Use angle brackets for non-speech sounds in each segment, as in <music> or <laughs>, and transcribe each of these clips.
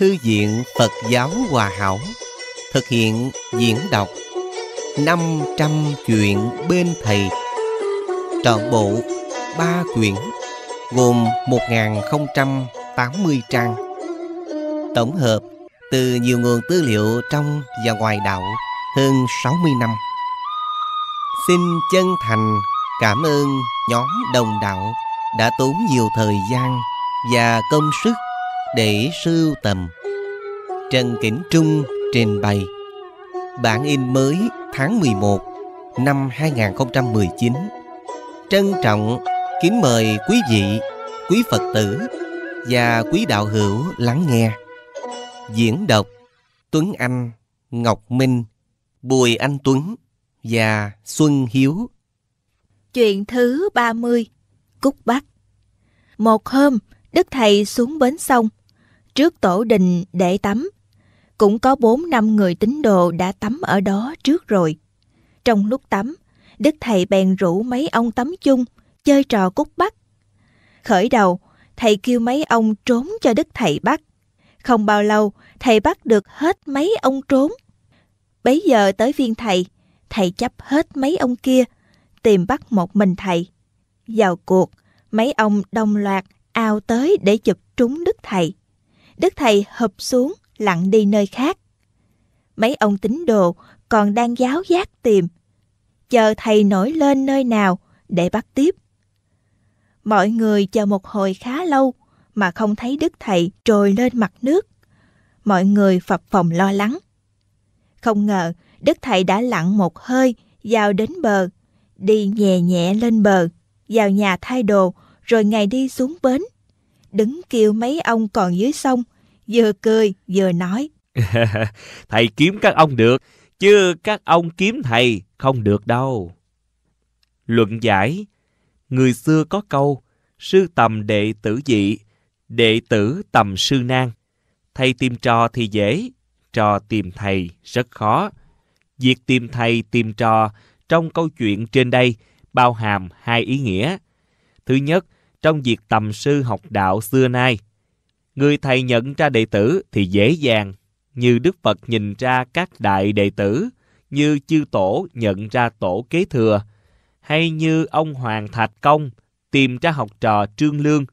Thư viện Phật giáo Hòa Hảo Thực hiện diễn đọc 500 chuyện bên thầy Trọn bộ ba quyển Gồm 1080 trang Tổng hợp từ nhiều nguồn tư liệu trong và ngoài đạo hơn 60 năm Xin chân thành cảm ơn nhóm đồng đạo đã tốn nhiều thời gian và công sức để sưu tầm. Trần Kính Trung trình bày Bản in mới tháng 11 năm 2019 Trân trọng kính mời quý vị, quý Phật tử và quý đạo hữu lắng nghe Diễn đọc Tuấn Anh, Ngọc Minh, Bùi Anh Tuấn và Xuân Hiếu Chuyện thứ 30 Cúc Bắc Một hôm, Đức Thầy xuống bến sông trước tổ đình để tắm. Cũng có bốn năm người tín đồ đã tắm ở đó trước rồi. Trong lúc tắm, Đức Thầy bèn rủ mấy ông tắm chung, chơi trò cút bắt. Khởi đầu, Thầy kêu mấy ông trốn cho Đức Thầy bắt. Không bao lâu, Thầy bắt được hết mấy ông trốn. bây giờ tới viên Thầy, Thầy chấp hết mấy ông kia, tìm bắt một mình Thầy. Vào cuộc, mấy ông đồng loạt ao tới để chụp trúng Đức Thầy. Đức Thầy hợp xuống lặn đi nơi khác. Mấy ông tín đồ còn đang giáo giác tìm, chờ Thầy nổi lên nơi nào để bắt tiếp. Mọi người chờ một hồi khá lâu mà không thấy Đức Thầy trồi lên mặt nước. Mọi người phập phồng lo lắng. Không ngờ Đức Thầy đã lặn một hơi vào đến bờ, đi nhẹ nhẹ lên bờ, vào nhà thay đồ rồi ngày đi xuống bến đứng kêu mấy ông còn dưới sông, vừa cười vừa nói. <laughs> thầy kiếm các ông được, chứ các ông kiếm thầy không được đâu. Luận giải, người xưa có câu, sư tầm đệ tử dị, đệ tử tầm sư nan. Thầy tìm trò thì dễ, trò tìm thầy rất khó. Việc tìm thầy tìm trò trong câu chuyện trên đây bao hàm hai ý nghĩa. Thứ nhất trong việc tầm sư học đạo xưa nay. Người thầy nhận ra đệ tử thì dễ dàng, như Đức Phật nhìn ra các đại đệ tử, như chư tổ nhận ra tổ kế thừa, hay như ông Hoàng Thạch Công tìm ra học trò Trương Lương.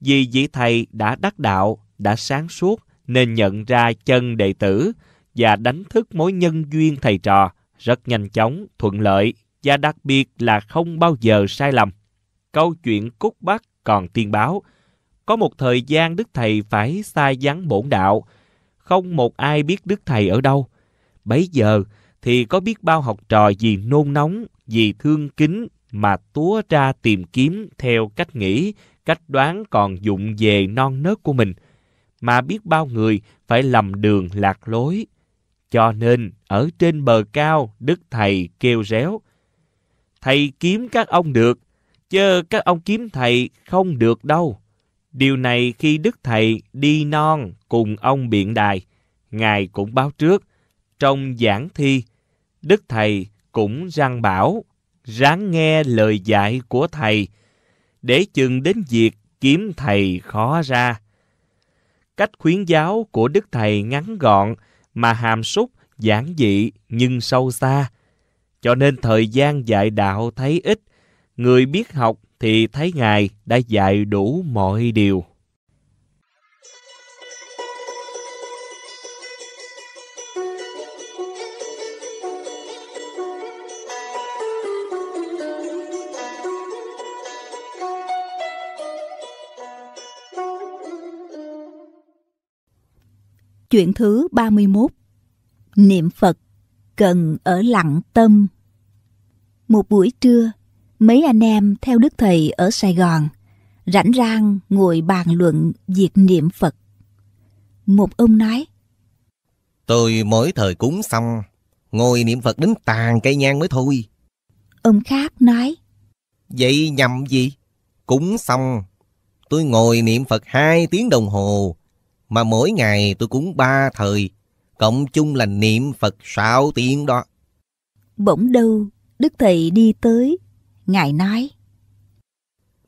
Vì vị thầy đã đắc đạo, đã sáng suốt nên nhận ra chân đệ tử và đánh thức mối nhân duyên thầy trò rất nhanh chóng, thuận lợi và đặc biệt là không bao giờ sai lầm câu chuyện Cúc Bắc còn tiên báo. Có một thời gian Đức Thầy phải xa vắng bổn đạo, không một ai biết Đức Thầy ở đâu. Bấy giờ thì có biết bao học trò vì nôn nóng, vì thương kính mà túa ra tìm kiếm theo cách nghĩ, cách đoán còn dụng về non nớt của mình, mà biết bao người phải lầm đường lạc lối. Cho nên, ở trên bờ cao, Đức Thầy kêu réo, Thầy kiếm các ông được, chứ các ông kiếm thầy không được đâu. Điều này khi Đức Thầy đi non cùng ông biện đài, Ngài cũng báo trước. Trong giảng thi, Đức Thầy cũng răng bảo, ráng nghe lời dạy của Thầy, để chừng đến việc kiếm Thầy khó ra. Cách khuyến giáo của Đức Thầy ngắn gọn mà hàm súc, giản dị nhưng sâu xa. Cho nên thời gian dạy đạo thấy ít, người biết học thì thấy Ngài đã dạy đủ mọi điều. Chuyện thứ 31 Niệm Phật cần ở lặng tâm Một buổi trưa, mấy anh em theo Đức Thầy ở Sài Gòn, rảnh rang ngồi bàn luận việc niệm Phật. Một ông nói, Tôi mỗi thời cúng xong, ngồi niệm Phật đến tàn cây nhang mới thôi. Ông khác nói, Vậy nhầm gì? Cúng xong, tôi ngồi niệm Phật hai tiếng đồng hồ, mà mỗi ngày tôi cúng ba thời, cộng chung là niệm Phật sáu tiếng đó. Bỗng đâu, Đức Thầy đi tới, Ngài nói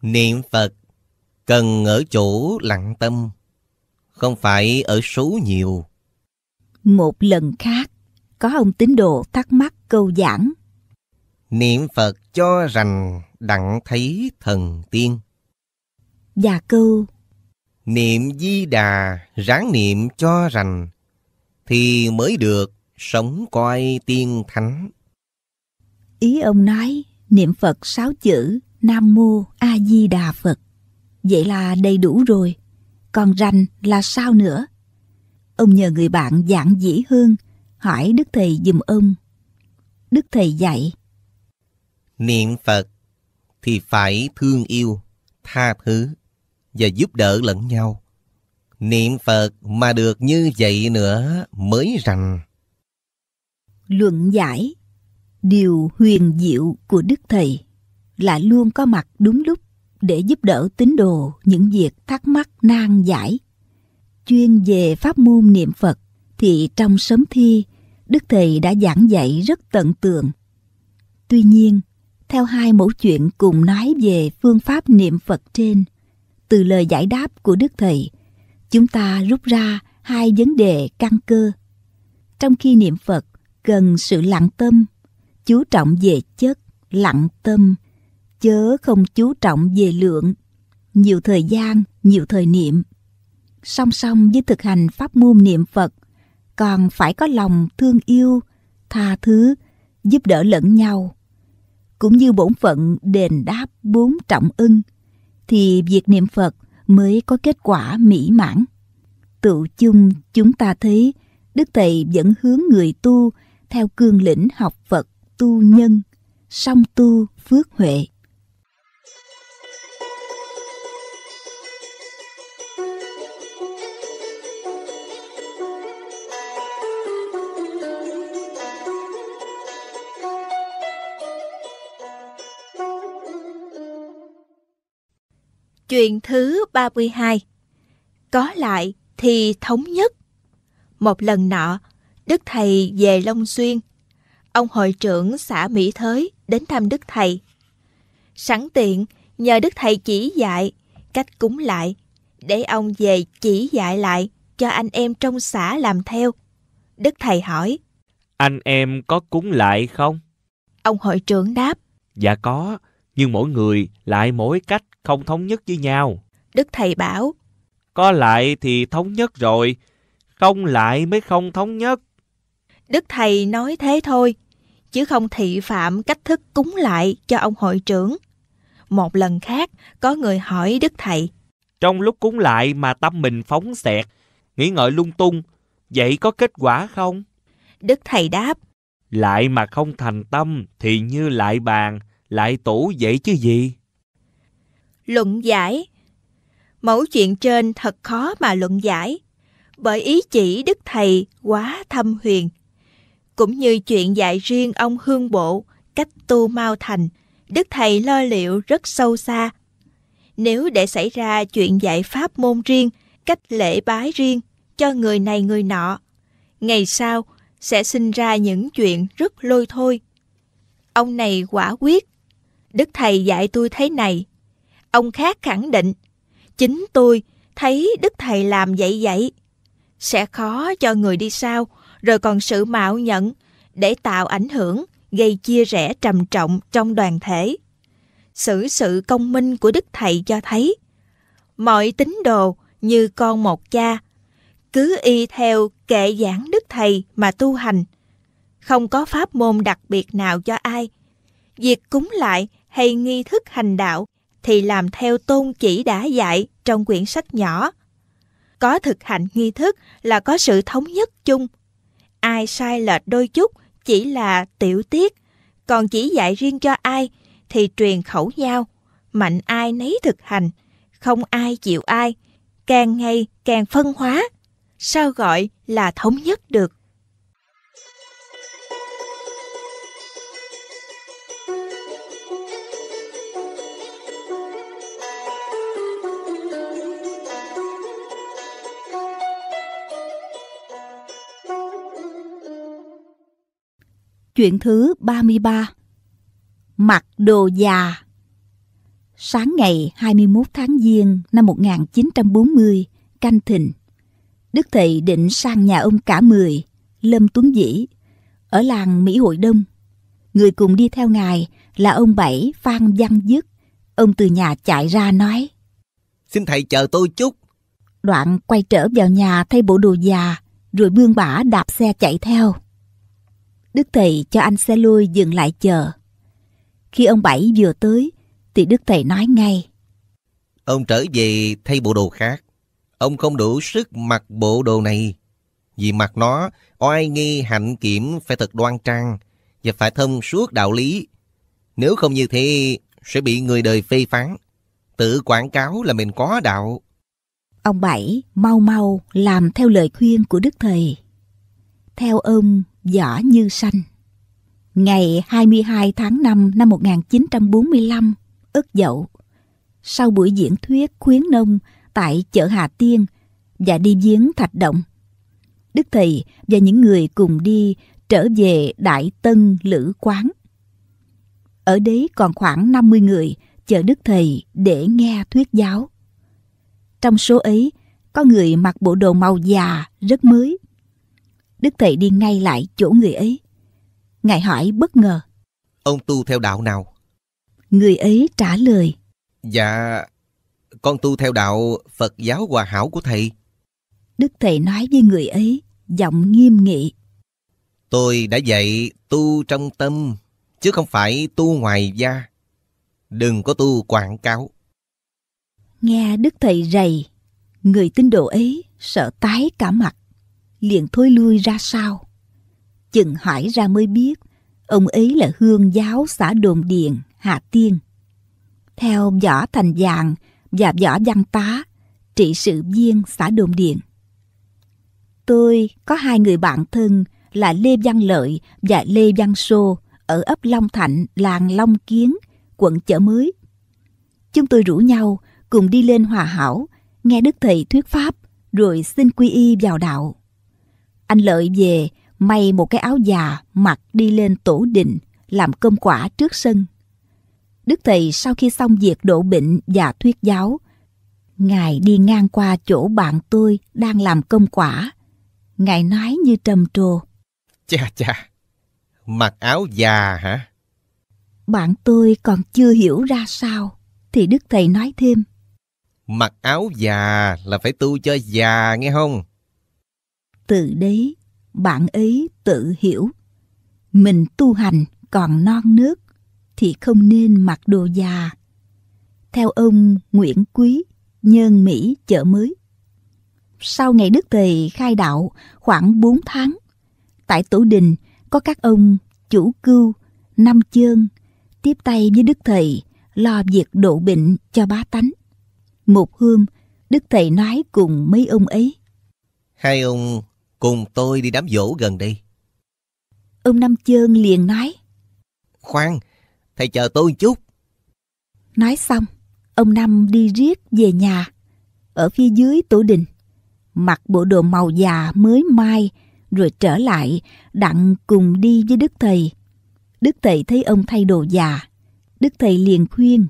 Niệm Phật cần ở chỗ lặng tâm Không phải ở số nhiều Một lần khác Có ông tín đồ thắc mắc câu giảng Niệm Phật cho rằng đặng thấy thần tiên Và câu Niệm di đà ráng niệm cho rằng Thì mới được sống coi tiên thánh Ý ông nói niệm Phật sáu chữ Nam Mô A Di Đà Phật. Vậy là đầy đủ rồi. Còn rành là sao nữa? Ông nhờ người bạn giảng dĩ hơn. hỏi Đức Thầy dùm ông. Đức Thầy dạy. Niệm Phật thì phải thương yêu, tha thứ và giúp đỡ lẫn nhau. Niệm Phật mà được như vậy nữa mới rành. Luận giải điều huyền diệu của đức thầy là luôn có mặt đúng lúc để giúp đỡ tín đồ những việc thắc mắc nan giải chuyên về pháp môn niệm phật thì trong sớm thi đức thầy đã giảng dạy rất tận tường tuy nhiên theo hai mẫu chuyện cùng nói về phương pháp niệm phật trên từ lời giải đáp của đức thầy chúng ta rút ra hai vấn đề căn cơ trong khi niệm phật cần sự lặng tâm chú trọng về chất, lặng tâm, chớ không chú trọng về lượng, nhiều thời gian, nhiều thời niệm. Song song với thực hành pháp môn niệm Phật, còn phải có lòng thương yêu, tha thứ, giúp đỡ lẫn nhau. Cũng như bổn phận đền đáp bốn trọng ưng, thì việc niệm Phật mới có kết quả mỹ mãn. Tự chung chúng ta thấy Đức Thầy vẫn hướng người tu theo cương lĩnh học Phật tu nhân, song tu phước huệ. Chuyện thứ 32 Có lại thì thống nhất Một lần nọ, Đức Thầy về Long Xuyên ông hội trưởng xã Mỹ Thới đến thăm Đức Thầy. Sẵn tiện, nhờ Đức Thầy chỉ dạy, cách cúng lại, để ông về chỉ dạy lại cho anh em trong xã làm theo. Đức Thầy hỏi, Anh em có cúng lại không? Ông hội trưởng đáp, Dạ có, nhưng mỗi người lại mỗi cách không thống nhất với nhau. Đức Thầy bảo, Có lại thì thống nhất rồi, không lại mới không thống nhất. Đức Thầy nói thế thôi, chứ không thị phạm cách thức cúng lại cho ông hội trưởng. Một lần khác, có người hỏi Đức Thầy. Trong lúc cúng lại mà tâm mình phóng xẹt, nghĩ ngợi lung tung, vậy có kết quả không? Đức Thầy đáp. Lại mà không thành tâm thì như lại bàn, lại tủ vậy chứ gì? Luận giải Mẫu chuyện trên thật khó mà luận giải, bởi ý chỉ Đức Thầy quá thâm huyền cũng như chuyện dạy riêng ông Hương Bộ cách tu mau thành, Đức Thầy lo liệu rất sâu xa. Nếu để xảy ra chuyện dạy pháp môn riêng, cách lễ bái riêng cho người này người nọ, ngày sau sẽ sinh ra những chuyện rất lôi thôi. Ông này quả quyết, Đức Thầy dạy tôi thế này. Ông khác khẳng định, chính tôi thấy Đức Thầy làm vậy vậy. Sẽ khó cho người đi sau rồi còn sự mạo nhận để tạo ảnh hưởng, gây chia rẽ trầm trọng trong đoàn thể. Sử sự công minh của Đức Thầy cho thấy, mọi tín đồ như con một cha, cứ y theo kệ giảng Đức Thầy mà tu hành. Không có pháp môn đặc biệt nào cho ai. Việc cúng lại hay nghi thức hành đạo thì làm theo tôn chỉ đã dạy trong quyển sách nhỏ. Có thực hành nghi thức là có sự thống nhất chung Ai sai lệch đôi chút chỉ là tiểu tiết, còn chỉ dạy riêng cho ai thì truyền khẩu giao, mạnh ai nấy thực hành, không ai chịu ai, càng ngày càng phân hóa, sao gọi là thống nhất được. Chuyện thứ 33 Mặc đồ già Sáng ngày 21 tháng Giêng năm 1940, canh thìn, Đức Thầy định sang nhà ông cả mười, Lâm Tuấn Dĩ, ở làng Mỹ Hội Đông. Người cùng đi theo ngài là ông Bảy Phan Văn Dứt. Ông từ nhà chạy ra nói Xin thầy chờ tôi chút. Đoạn quay trở vào nhà thay bộ đồ già, rồi bương bả đạp xe chạy theo. Đức Thầy cho anh xe lui dừng lại chờ. Khi ông Bảy vừa tới, thì Đức Thầy nói ngay. Ông trở về thay bộ đồ khác. Ông không đủ sức mặc bộ đồ này. Vì mặc nó, oai nghi hạnh kiểm phải thật đoan trang và phải thông suốt đạo lý. Nếu không như thế, sẽ bị người đời phê phán. Tự quảng cáo là mình có đạo. Ông Bảy mau mau làm theo lời khuyên của Đức Thầy. Theo ông, Võ Như Sanh. Ngày 22 tháng 5 năm 1945, ức Dậu, sau buổi diễn thuyết khuyến nông tại chợ Hà Tiên và đi viếng Thạch Động, Đức Thầy và những người cùng đi trở về Đại Tân Lữ Quán. Ở đấy còn khoảng 50 người chờ Đức Thầy để nghe thuyết giáo. Trong số ấy, có người mặc bộ đồ màu già rất mới Đức Thầy đi ngay lại chỗ người ấy. Ngài hỏi bất ngờ. Ông tu theo đạo nào? Người ấy trả lời. Dạ, con tu theo đạo Phật giáo hòa hảo của thầy. Đức Thầy nói với người ấy, giọng nghiêm nghị. Tôi đã dạy tu trong tâm, chứ không phải tu ngoài da. Đừng có tu quảng cáo. Nghe Đức Thầy rầy, người tín đồ ấy sợ tái cả mặt liền thối lui ra sau. Chừng hỏi ra mới biết, ông ấy là hương giáo xã Đồn Điền, Hà Tiên. Theo võ thành vàng và võ văn tá, trị sự viên xã Đồn Điền. Tôi có hai người bạn thân là Lê Văn Lợi và Lê Văn Sô ở ấp Long Thạnh, làng Long Kiến, quận Chợ Mới. Chúng tôi rủ nhau cùng đi lên Hòa Hảo, nghe Đức Thầy thuyết pháp, rồi xin quy y vào đạo. Anh Lợi về, may một cái áo già mặc đi lên tổ đình, làm cơm quả trước sân. Đức Thầy sau khi xong việc độ bệnh và thuyết giáo, Ngài đi ngang qua chỗ bạn tôi đang làm cơm quả. Ngài nói như trầm trồ. cha cha mặc áo già hả? Bạn tôi còn chưa hiểu ra sao, thì Đức Thầy nói thêm. Mặc áo già là phải tu cho già nghe không? từ đấy bạn ấy tự hiểu mình tu hành còn non nước thì không nên mặc đồ già theo ông nguyễn quý nhân mỹ chợ mới sau ngày đức thầy khai đạo khoảng 4 tháng tại tổ đình có các ông chủ cưu năm chương tiếp tay với đức thầy lo việc độ bệnh cho bá tánh một hôm đức thầy nói cùng mấy ông ấy hai ông Cùng tôi đi đám dỗ gần đây. Ông Năm Chơn liền nói. Khoan, thầy chờ tôi một chút. Nói xong, ông Năm đi riết về nhà. Ở phía dưới tổ đình, mặc bộ đồ màu già mới mai, rồi trở lại, đặng cùng đi với Đức Thầy. Đức Thầy thấy ông thay đồ già. Đức Thầy liền khuyên.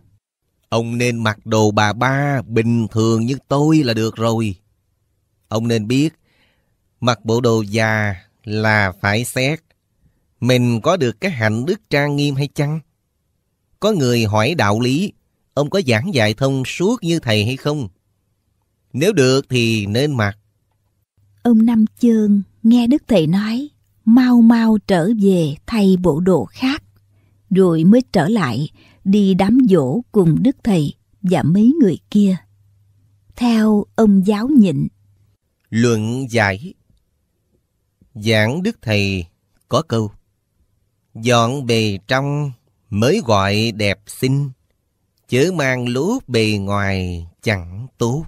Ông nên mặc đồ bà ba bình thường như tôi là được rồi. Ông nên biết Mặc bộ đồ già là phải xét. Mình có được cái hạnh đức trang nghiêm hay chăng? Có người hỏi đạo lý, ông có giảng dạy thông suốt như thầy hay không? Nếu được thì nên mặc. Ông Năm Chương nghe Đức Thầy nói, mau mau trở về thay bộ đồ khác, rồi mới trở lại đi đám dỗ cùng Đức Thầy và mấy người kia. Theo ông giáo nhịn. Luận giải Giảng Đức Thầy có câu Dọn bề trong mới gọi đẹp xinh Chớ mang lúa bề ngoài chẳng tốt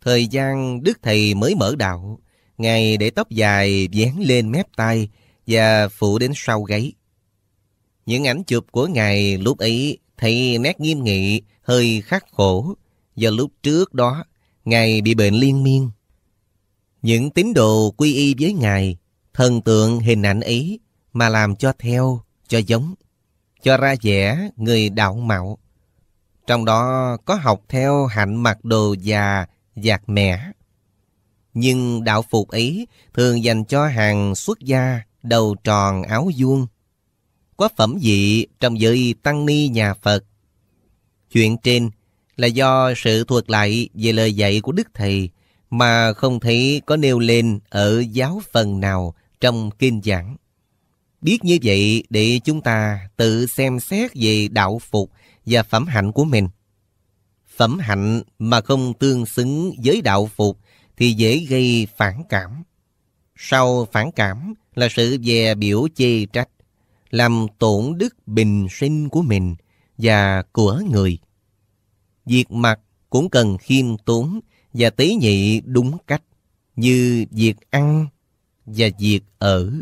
Thời gian Đức Thầy mới mở đạo Ngài để tóc dài dán lên mép tay Và phụ đến sau gáy Những ảnh chụp của Ngài lúc ấy Thấy nét nghiêm nghị, hơi khắc khổ và lúc trước đó Ngài bị bệnh liên miên những tín đồ quy y với Ngài, thần tượng hình ảnh ấy mà làm cho theo, cho giống, cho ra vẻ người đạo mạo. Trong đó có học theo hạnh mặc đồ già, giạt mẻ. Nhưng đạo phục ấy thường dành cho hàng xuất gia, đầu tròn áo vuông. Có phẩm vị trong giới tăng ni nhà Phật. Chuyện trên là do sự thuật lại về lời dạy của Đức Thầy mà không thấy có nêu lên ở giáo phần nào trong kinh giảng. Biết như vậy để chúng ta tự xem xét về đạo phục và phẩm hạnh của mình. Phẩm hạnh mà không tương xứng với đạo phục thì dễ gây phản cảm. Sau phản cảm là sự dè biểu chê trách, làm tổn đức bình sinh của mình và của người. Việc mặc cũng cần khiêm tốn và tế nhị đúng cách như việc ăn và việc ở.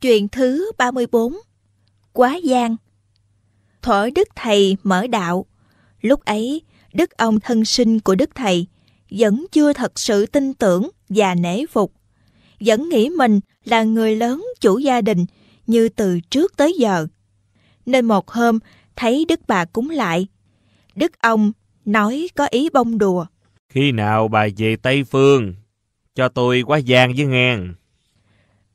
Chuyện thứ 34 Quá gian Thuở Đức Thầy mở đạo Lúc ấy, đức ông thân sinh của đức thầy vẫn chưa thật sự tin tưởng và nể phục, vẫn nghĩ mình là người lớn chủ gia đình như từ trước tới giờ. Nên một hôm, thấy đức bà cúng lại, đức ông nói có ý bông đùa. Khi nào bà về Tây Phương, cho tôi quá gian với ngang.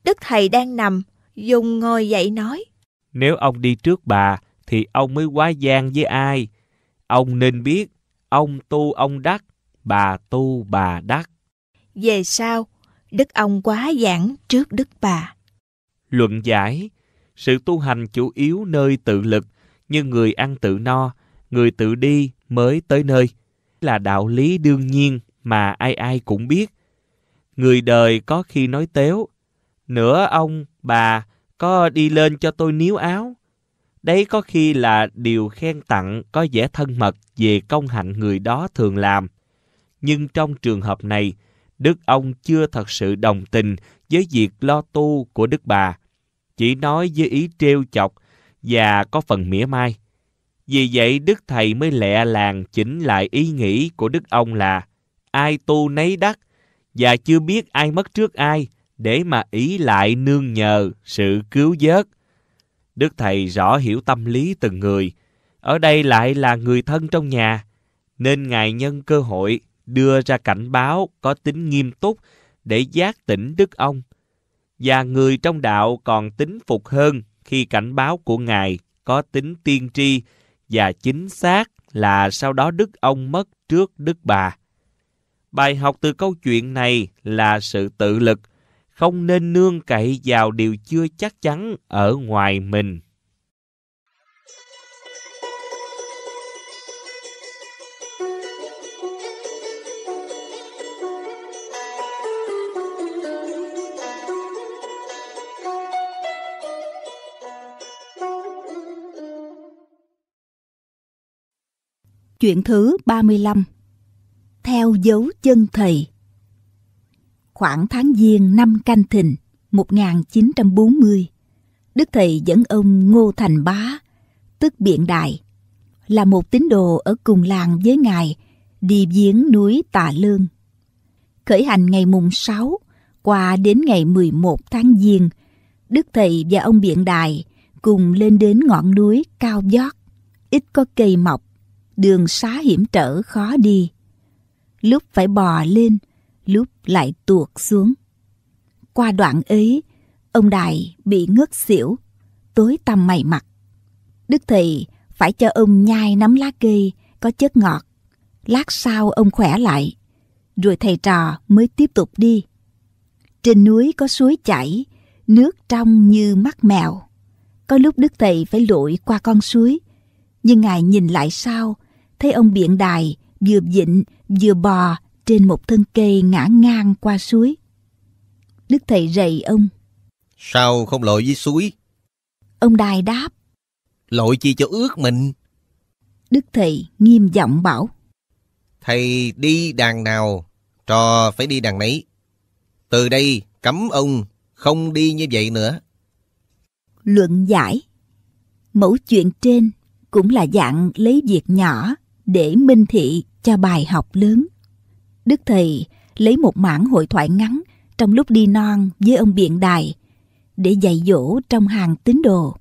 Đức thầy đang nằm, dùng ngồi dậy nói. Nếu ông đi trước bà, thì ông mới quá gian với ai? Ông nên biết, ông tu ông đắc, bà tu bà đắc. Về sau, đức ông quá giảng trước đức bà. Luận giải, sự tu hành chủ yếu nơi tự lực, như người ăn tự no, người tự đi mới tới nơi. Là đạo lý đương nhiên mà ai ai cũng biết. Người đời có khi nói tếu, nữa ông, bà, có đi lên cho tôi níu áo. Đấy có khi là điều khen tặng có vẻ thân mật về công hạnh người đó thường làm. Nhưng trong trường hợp này, Đức ông chưa thật sự đồng tình với việc lo tu của Đức bà, chỉ nói với ý trêu chọc và có phần mỉa mai. Vì vậy Đức Thầy mới lẹ làng chỉnh lại ý nghĩ của Đức ông là ai tu nấy đắc và chưa biết ai mất trước ai để mà ý lại nương nhờ sự cứu vớt Đức Thầy rõ hiểu tâm lý từng người, ở đây lại là người thân trong nhà, nên Ngài nhân cơ hội đưa ra cảnh báo có tính nghiêm túc để giác tỉnh Đức ông. Và người trong đạo còn tính phục hơn khi cảnh báo của Ngài có tính tiên tri và chính xác là sau đó Đức ông mất trước Đức bà. Bài học từ câu chuyện này là sự tự lực, không nên nương cậy vào điều chưa chắc chắn ở ngoài mình Chuyện thứ 35 Theo dấu chân thầy khoảng tháng Giêng năm Canh Thìn 1940, Đức Thầy dẫn ông Ngô Thành Bá, tức Biện Đại, là một tín đồ ở cùng làng với Ngài, đi viếng núi Tà Lương. Khởi hành ngày mùng 6 qua đến ngày 11 tháng Giêng, Đức Thầy và ông Biện Đại cùng lên đến ngọn núi cao vót, ít có cây mọc, đường xá hiểm trở khó đi. Lúc phải bò lên, lúc lại tuột xuống. Qua đoạn ấy, ông Đài bị ngất xỉu, tối tăm mày mặt. Đức Thầy phải cho ông nhai nắm lá cây có chất ngọt. Lát sau ông khỏe lại, rồi thầy trò mới tiếp tục đi. Trên núi có suối chảy, nước trong như mắt mèo. Có lúc Đức Thầy phải lội qua con suối, nhưng Ngài nhìn lại sau, thấy ông biện đài vừa vịnh vừa bò trên một thân cây ngã ngang qua suối. Đức thầy rầy ông. Sao không lội với suối? Ông Đài đáp. Lội chi cho ướt mình. Đức thầy nghiêm giọng bảo. Thầy đi đàn nào, trò phải đi đàn nấy. Từ đây cấm ông không đi như vậy nữa. Luận giải Mẫu chuyện trên cũng là dạng lấy việc nhỏ để minh thị cho bài học lớn. Đức thầy lấy một mảng hội thoại ngắn trong lúc đi non với ông biện đài để dạy dỗ trong hàng tín đồ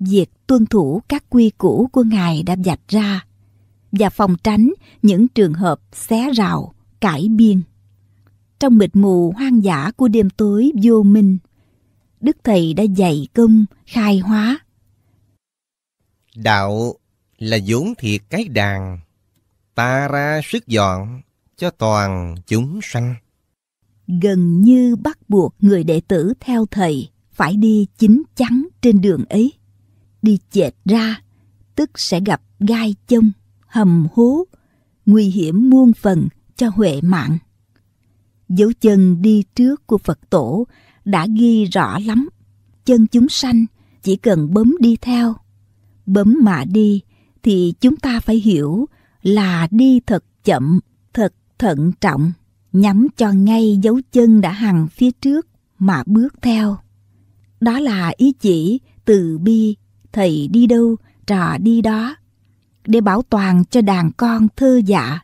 việc tuân thủ các quy củ của ngài đã vạch ra và phòng tránh những trường hợp xé rào cải biên trong mịt mù hoang dã của đêm tối vô minh đức thầy đã dạy công khai hóa đạo là vốn thiệt cái đàn ta ra sức dọn cho toàn chúng sanh. Gần như bắt buộc người đệ tử theo thầy phải đi chính chắn trên đường ấy. Đi chệch ra, tức sẽ gặp gai chông, hầm hố, nguy hiểm muôn phần cho huệ mạng. Dấu chân đi trước của Phật tổ đã ghi rõ lắm. Chân chúng sanh chỉ cần bấm đi theo. Bấm mà đi thì chúng ta phải hiểu là đi thật chậm thận trọng, nhắm cho ngay dấu chân đã hằng phía trước mà bước theo. Đó là ý chỉ từ bi, thầy đi đâu, trò đi đó, để bảo toàn cho đàn con thơ dạ.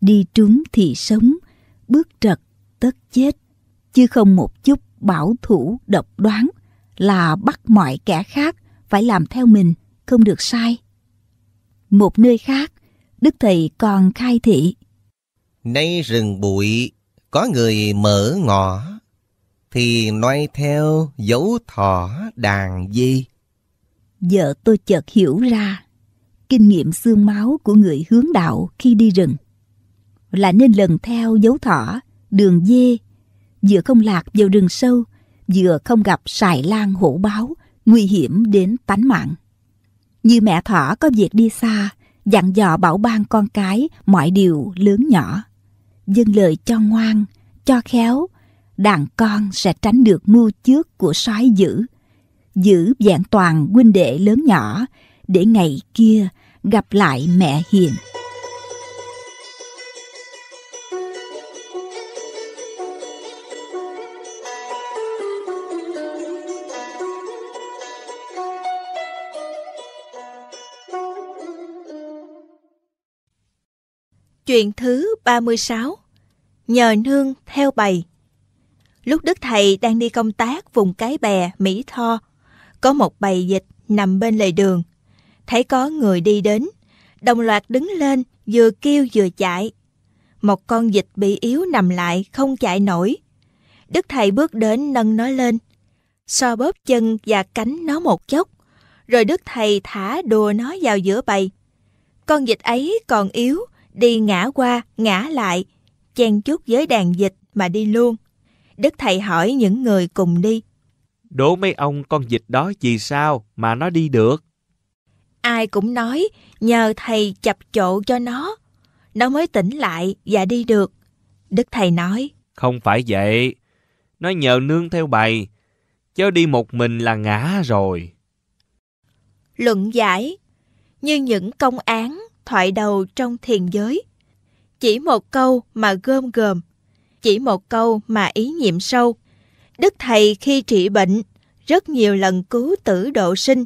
Đi trúng thì sống, bước trật tất chết, chứ không một chút bảo thủ độc đoán là bắt mọi kẻ khác phải làm theo mình, không được sai. Một nơi khác, Đức Thầy còn khai thị Nay rừng bụi có người mở ngõ, Thì nói theo dấu thỏ đàn di. Giờ tôi chợt hiểu ra kinh nghiệm xương máu của người hướng đạo khi đi rừng là nên lần theo dấu thỏ, đường dê, vừa không lạc vào rừng sâu, vừa không gặp sài lan hổ báo, nguy hiểm đến tánh mạng. Như mẹ thỏ có việc đi xa, dặn dò bảo ban con cái mọi điều lớn nhỏ dâng lời cho ngoan, cho khéo, đàn con sẽ tránh được mưu trước của sói dữ. Giữ vẹn toàn huynh đệ lớn nhỏ, để ngày kia gặp lại mẹ hiền. Chuyện thứ 36 Nhờ nương theo bầy Lúc Đức Thầy đang đi công tác vùng cái bè Mỹ Tho, có một bầy dịch nằm bên lề đường. Thấy có người đi đến, đồng loạt đứng lên vừa kêu vừa chạy. Một con dịch bị yếu nằm lại không chạy nổi. Đức Thầy bước đến nâng nó lên, so bóp chân và cánh nó một chốc, rồi Đức Thầy thả đùa nó vào giữa bầy. Con dịch ấy còn yếu, đi ngã qua, ngã lại, chen chút với đàn dịch mà đi luôn. Đức thầy hỏi những người cùng đi. Đố mấy ông con dịch đó vì sao mà nó đi được? Ai cũng nói nhờ thầy chập chộ cho nó. Nó mới tỉnh lại và đi được. Đức thầy nói. Không phải vậy. Nó nhờ nương theo bày. Chứ đi một mình là ngã rồi. Luận giải. Như những công án thoại đầu trong thiền giới. Chỉ một câu mà gom gồm, chỉ một câu mà ý nhiệm sâu. Đức Thầy khi trị bệnh, rất nhiều lần cứu tử độ sinh.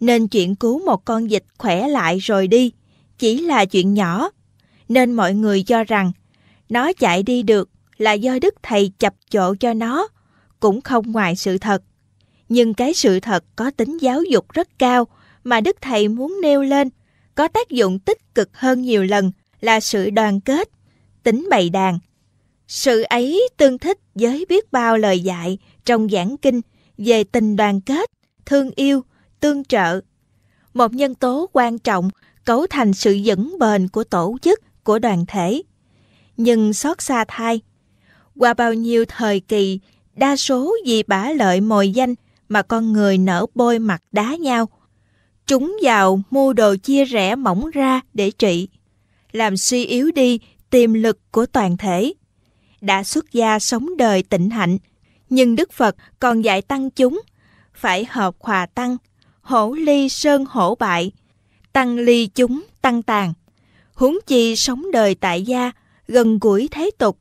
Nên chuyện cứu một con dịch khỏe lại rồi đi, chỉ là chuyện nhỏ. Nên mọi người cho rằng, nó chạy đi được là do Đức Thầy chập chỗ cho nó, cũng không ngoài sự thật. Nhưng cái sự thật có tính giáo dục rất cao mà Đức Thầy muốn nêu lên có tác dụng tích cực hơn nhiều lần là sự đoàn kết, tính bày đàn. Sự ấy tương thích với biết bao lời dạy trong giảng kinh về tình đoàn kết, thương yêu, tương trợ. Một nhân tố quan trọng cấu thành sự vững bền của tổ chức, của đoàn thể. Nhưng xót xa thay, qua bao nhiêu thời kỳ, đa số vì bả lợi mồi danh mà con người nở bôi mặt đá nhau – trúng vào mua đồ chia rẽ mỏng ra để trị, làm suy yếu đi tiềm lực của toàn thể. Đã xuất gia sống đời tịnh hạnh, nhưng Đức Phật còn dạy tăng chúng phải hợp hòa tăng, hổ ly sơn hổ bại, tăng ly chúng tăng tàn. Huống chi sống đời tại gia, gần gũi thế tục,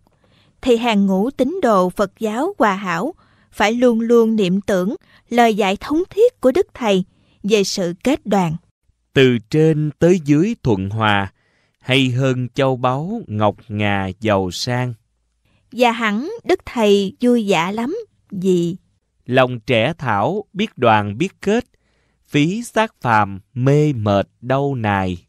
thì hàng ngũ tín đồ Phật giáo hòa hảo phải luôn luôn niệm tưởng lời dạy thống thiết của Đức Thầy – về sự kết đoàn. Từ trên tới dưới thuận hòa, hay hơn châu báu ngọc ngà giàu sang. Và hẳn đức thầy vui vẻ lắm vì lòng trẻ thảo biết đoàn biết kết, phí xác phàm mê mệt đau nài.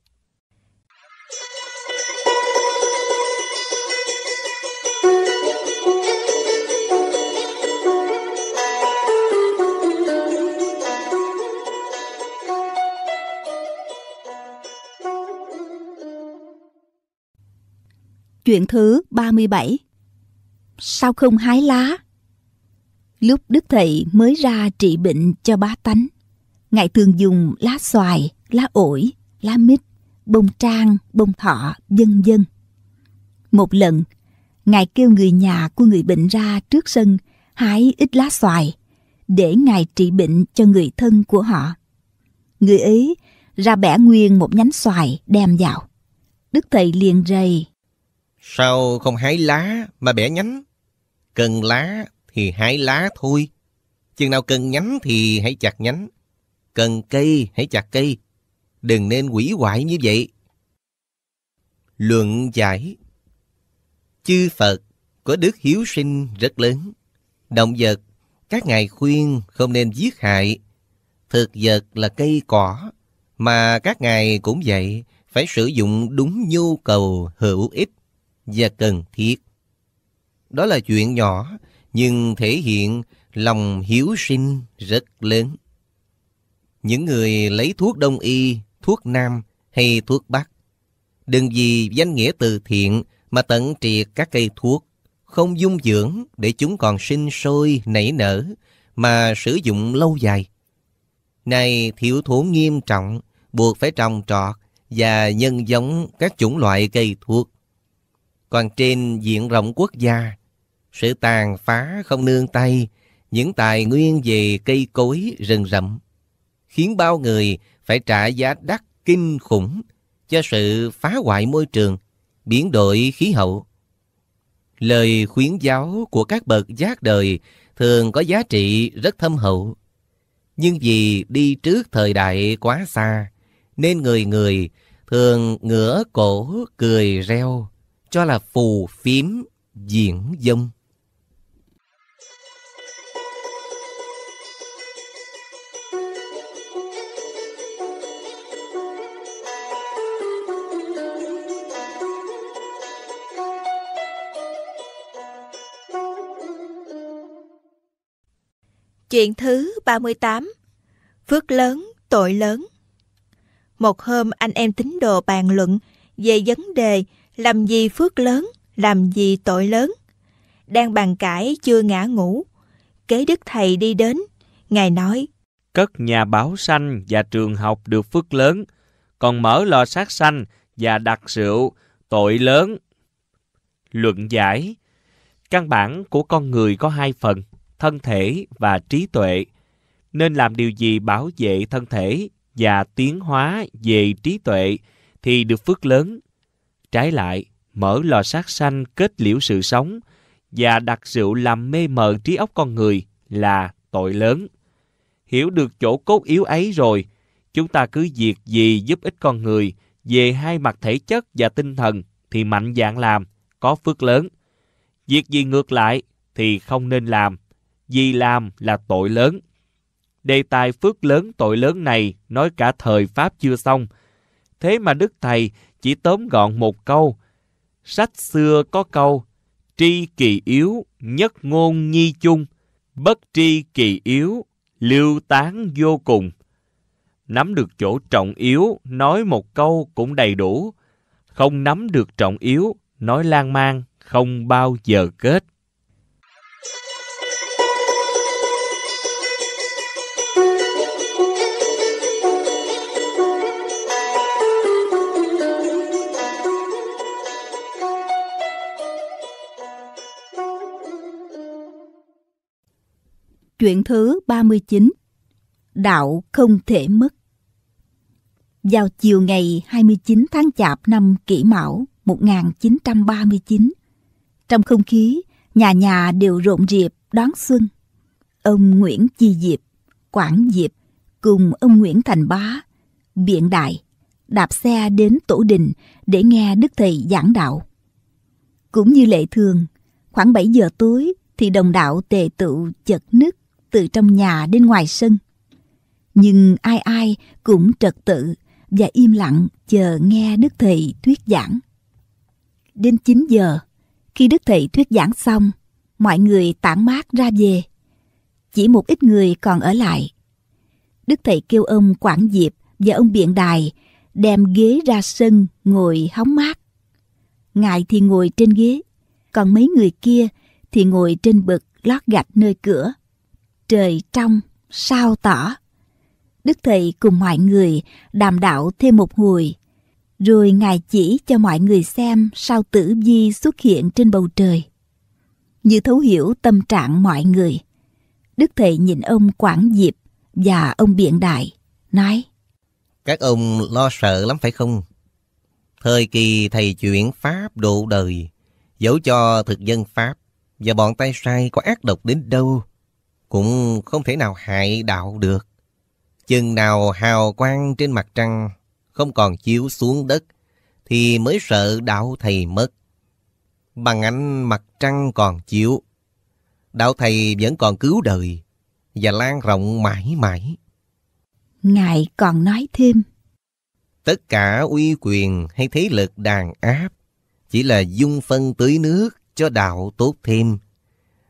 Chuyện thứ 37 Sao không hái lá? Lúc Đức Thầy mới ra trị bệnh cho bá tánh, Ngài thường dùng lá xoài, lá ổi, lá mít, bông trang, bông thọ, vân vân. Một lần, Ngài kêu người nhà của người bệnh ra trước sân hái ít lá xoài để Ngài trị bệnh cho người thân của họ. Người ấy ra bẻ nguyên một nhánh xoài đem vào. Đức Thầy liền rầy Sao không hái lá mà bẻ nhánh? Cần lá thì hái lá thôi. Chừng nào cần nhánh thì hãy chặt nhánh. Cần cây hãy chặt cây. Đừng nên quỷ hoại như vậy. Luận giải Chư Phật có đức hiếu sinh rất lớn. Động vật, các ngài khuyên không nên giết hại. Thực vật là cây cỏ, mà các ngài cũng vậy, phải sử dụng đúng nhu cầu hữu ích và cần thiết. Đó là chuyện nhỏ, nhưng thể hiện lòng hiếu sinh rất lớn. Những người lấy thuốc đông y, thuốc nam hay thuốc bắc, đừng vì danh nghĩa từ thiện mà tận triệt các cây thuốc, không dung dưỡng để chúng còn sinh sôi, nảy nở, mà sử dụng lâu dài. Này thiếu thốn nghiêm trọng, buộc phải trồng trọt và nhân giống các chủng loại cây thuốc. Còn trên diện rộng quốc gia, sự tàn phá không nương tay, những tài nguyên về cây cối rừng rậm, khiến bao người phải trả giá đắt kinh khủng cho sự phá hoại môi trường, biến đổi khí hậu. Lời khuyến giáo của các bậc giác đời thường có giá trị rất thâm hậu. Nhưng vì đi trước thời đại quá xa, nên người người thường ngửa cổ cười reo cho là phù phiếm diễn dông. Chuyện thứ 38 Phước lớn, tội lớn Một hôm anh em tín đồ bàn luận về vấn đề làm gì phước lớn, làm gì tội lớn. Đang bàn cãi chưa ngã ngủ, kế đức thầy đi đến, ngài nói: Cất nhà báo xanh và trường học được phước lớn, còn mở lò sát xanh và đặt rượu, tội lớn. Luận giải Căn bản của con người có hai phần, thân thể và trí tuệ. Nên làm điều gì bảo vệ thân thể và tiến hóa về trí tuệ thì được phước lớn Trái lại, mở lò sát sanh kết liễu sự sống và đặt rượu làm mê mờ trí óc con người là tội lớn. Hiểu được chỗ cốt yếu ấy rồi, chúng ta cứ việc gì giúp ích con người về hai mặt thể chất và tinh thần thì mạnh dạn làm, có phước lớn. Việc gì ngược lại thì không nên làm, vì làm là tội lớn. Đề tài phước lớn tội lớn này nói cả thời Pháp chưa xong. Thế mà Đức Thầy chỉ tóm gọn một câu. Sách xưa có câu, tri kỳ yếu, nhất ngôn nhi chung, bất tri kỳ yếu, lưu tán vô cùng. Nắm được chỗ trọng yếu, nói một câu cũng đầy đủ. Không nắm được trọng yếu, nói lan man, không bao giờ kết. Chuyện thứ 39 Đạo không thể mất Vào chiều ngày 29 tháng Chạp năm Kỷ Mão 1939, trong không khí, nhà nhà đều rộn rịp đón xuân. Ông Nguyễn Chi Diệp, Quảng Diệp cùng ông Nguyễn Thành Bá, Biện Đại, đạp xe đến Tổ Đình để nghe Đức Thầy giảng đạo. Cũng như lệ thường, khoảng 7 giờ tối thì đồng đạo tề tựu chật nứt từ trong nhà đến ngoài sân. Nhưng ai ai cũng trật tự và im lặng chờ nghe Đức Thầy thuyết giảng. Đến 9 giờ, khi Đức Thầy thuyết giảng xong, mọi người tản mát ra về. Chỉ một ít người còn ở lại. Đức Thầy kêu ông quản Diệp và ông Biện Đài đem ghế ra sân ngồi hóng mát. Ngài thì ngồi trên ghế, còn mấy người kia thì ngồi trên bậc lót gạch nơi cửa trời trong, sao tỏ. Đức Thầy cùng mọi người đàm đạo thêm một hồi, rồi Ngài chỉ cho mọi người xem sao tử vi xuất hiện trên bầu trời. Như thấu hiểu tâm trạng mọi người, Đức Thầy nhìn ông Quảng Diệp và ông Biện Đại, nói Các ông lo sợ lắm phải không? Thời kỳ Thầy chuyển Pháp độ đời, dẫu cho thực dân Pháp và bọn tay sai có ác độc đến đâu cũng không thể nào hại đạo được. Chừng nào hào quang trên mặt trăng không còn chiếu xuống đất thì mới sợ đạo thầy mất. Bằng ánh mặt trăng còn chiếu, đạo thầy vẫn còn cứu đời và lan rộng mãi mãi. Ngài còn nói thêm. Tất cả uy quyền hay thế lực đàn áp chỉ là dung phân tưới nước cho đạo tốt thêm.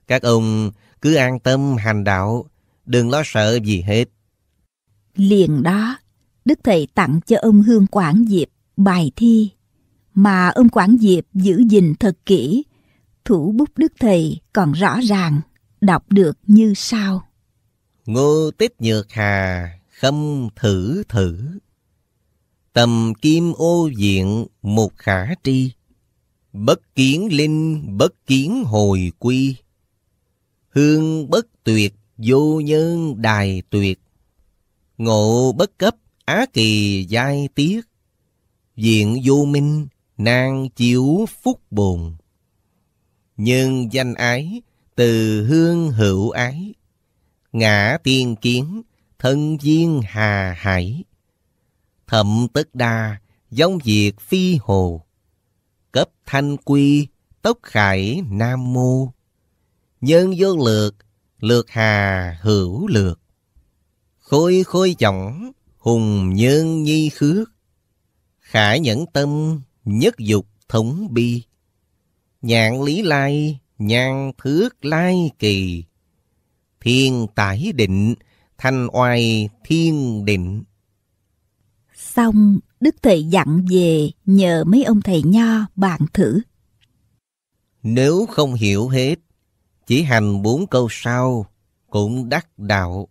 Các ông cứ an tâm hành đạo, đừng lo sợ gì hết. Liền đó, Đức Thầy tặng cho ông Hương Quảng Diệp bài thi mà ông Quảng Diệp giữ gìn thật kỹ. Thủ bút Đức Thầy còn rõ ràng, đọc được như sau. Ngô tích nhược hà, khâm thử thử. Tầm kim ô diện một khả tri. Bất kiến linh, bất kiến hồi quy. Hương bất tuyệt, vô nhân đài tuyệt. Ngộ bất cấp, á kỳ giai tiết. Diện vô minh, nang chiếu phúc bồn. Nhân danh ái, từ hương hữu ái. Ngã tiên kiến, thân viên hà hải. Thậm tất đa, giống diệt phi hồ. Cấp thanh quy, tốc khải nam mô. Nhân vô lược lược hà hữu lược Khôi khôi chỏng, hùng nhân nhi khước. Khả nhẫn tâm, nhất dục thống bi. Nhạn lý lai, nhan thước lai kỳ. Thiên tải định, thanh oai thiên định. Xong, Đức Thầy dặn về nhờ mấy ông thầy nho bàn thử. Nếu không hiểu hết, chỉ hành bốn câu sau cũng đắc đạo.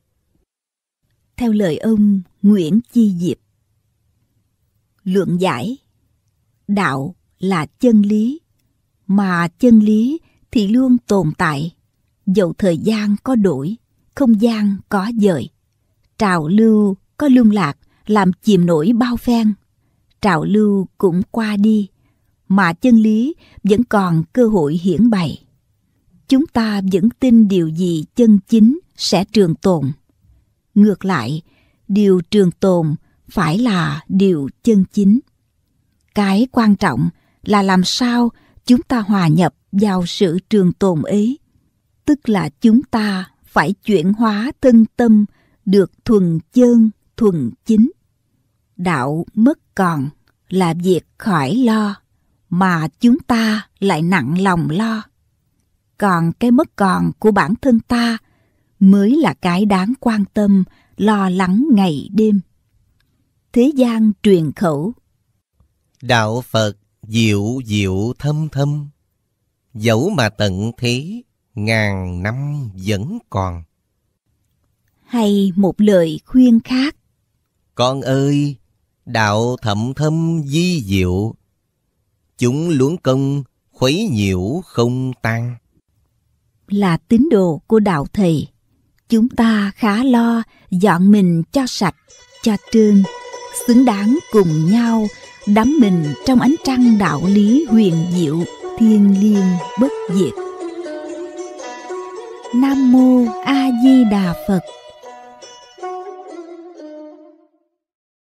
Theo lời ông Nguyễn Chi Diệp Luận giải Đạo là chân lý, mà chân lý thì luôn tồn tại, dẫu thời gian có đổi, không gian có dời. Trào lưu có lương lạc làm chìm nổi bao phen. Trào lưu cũng qua đi, mà chân lý vẫn còn cơ hội hiển bày chúng ta vẫn tin điều gì chân chính sẽ trường tồn. Ngược lại, điều trường tồn phải là điều chân chính. Cái quan trọng là làm sao chúng ta hòa nhập vào sự trường tồn ấy, tức là chúng ta phải chuyển hóa thân tâm được thuần chơn, thuần chính. Đạo mất còn là việc khỏi lo, mà chúng ta lại nặng lòng lo còn cái mất còn của bản thân ta mới là cái đáng quan tâm lo lắng ngày đêm thế gian truyền khẩu đạo phật diệu diệu thâm thâm dẫu mà tận thế ngàn năm vẫn còn hay một lời khuyên khác con ơi đạo thậm thâm di diệu chúng luống công khuấy nhiễu không tan là tín đồ của đạo thầy chúng ta khá lo dọn mình cho sạch cho trơn xứng đáng cùng nhau đắm mình trong ánh trăng đạo lý huyền diệu thiên liêng bất diệt nam mô a di đà phật